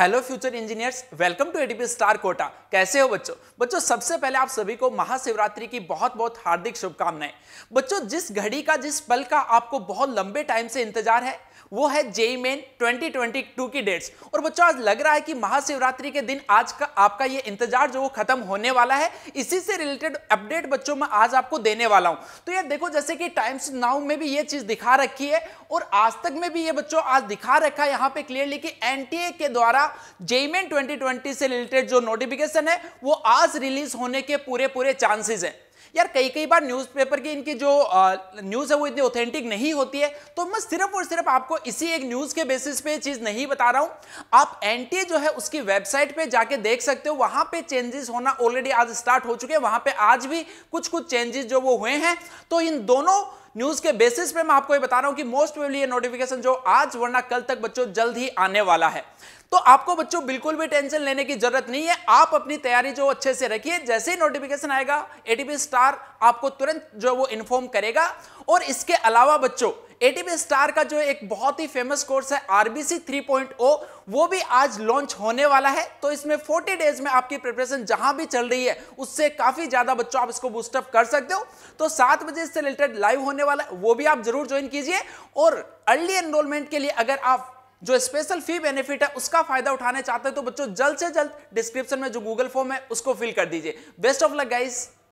hello future engineers welcome to ADP star Kota कैसे हो बच्चों बच्चों सबसे पहले आप सभी को महाशिवरात्रि की बहुत बहुत हार्दिक शुभकामनाएं बच्चों जिस घड़ी का जिस पल का आपको बहुत लंबे टाइम से इंतजार है वो है जेई मेन 2022 की डेट्स और बच्चों आज लग रहा है कि महाशिवरात्रि के दिन आज का आपका ये इंतजार जो वो खत्म होने वाला है इसी से रिलेटेड अपडेट बच्चों मैं आज आपको देने वाला हूं तो ये देखो जैसे कि टाइम्स नाउ में भी ये चीज दिखा रखी है और आज तक में भी ये बच्चों आज दिखा रखा है यहाँ पे क्लियरली कि एनटीए के द्वारा जेईमेन 2020 से रिलेटेड जो नोटिफिकेशन है वो आज रिलीज होने के पूरे पूरे चांसेस हैं यार कई कई बार न्यूज़पेपर की इनकी जो न्यूज़ है वो इतनी ऑथेंटिक नहीं होती है तो मैं सिर्फ और सिर्फ आपको इसी एक न्यूज़ के बेसिस पे चीज़ नहीं बता रहा हूँ आप एनटीए जो है उसकी वेबसाइट पे जाके देख सकते हो वहाँ पे चेंजेस होना ऑलरेडी आज स्टार्ट हो चुके हैं वहाँ पे आज भी कुछ कुछ चेंजेस जो वो हुए हैं तो इन दोनों न्यूज़ के बेसिस पे मैं आपको ये बता रहा हूँ कि मोस्ट वेबली ये नोटिफिकेशन जो आज वरना कल तक बच्चों जल्द ही आने वाला है तो आपको बच्चों बिल्कुल भी टेंशन लेने की जरूरत नहीं है आप अपनी तैयारी जो अच्छे से रखिए जैसे ही नोटिफिकेशन आएगा एटीपी स्टार आपको तुरंत जो वो इन्फॉर्म करेगा और इसके अलावा बच्चों एटीपी स्टार का जो एक बहुत ही फेमस कोर्स है आरबीसी 3.0 वो भी आज लॉन्च होने वाला है तो इसमें 40 डेज में आपकी प्रिपरेशन जहां भी चल रही है उससे काफी ज्यादा बच्चों आप इसको बूस्टअप कर सकते हो तो सात बजे से रिलेटेड लाइव होने वाला है वो भी आप जरूर ज्वाइन कीजिए और अर्ली एनरोलमेंट के लिए अगर आप जो स्पेशल फी बेनिफिट है उसका फायदा उठाने चाहते हैं तो बच्चों जल्द से जल्द डिस्क्रिप्शन में जो गूगल फॉर्म है उसको फिल कर दीजिए बेस्ट ऑफ लक गाइस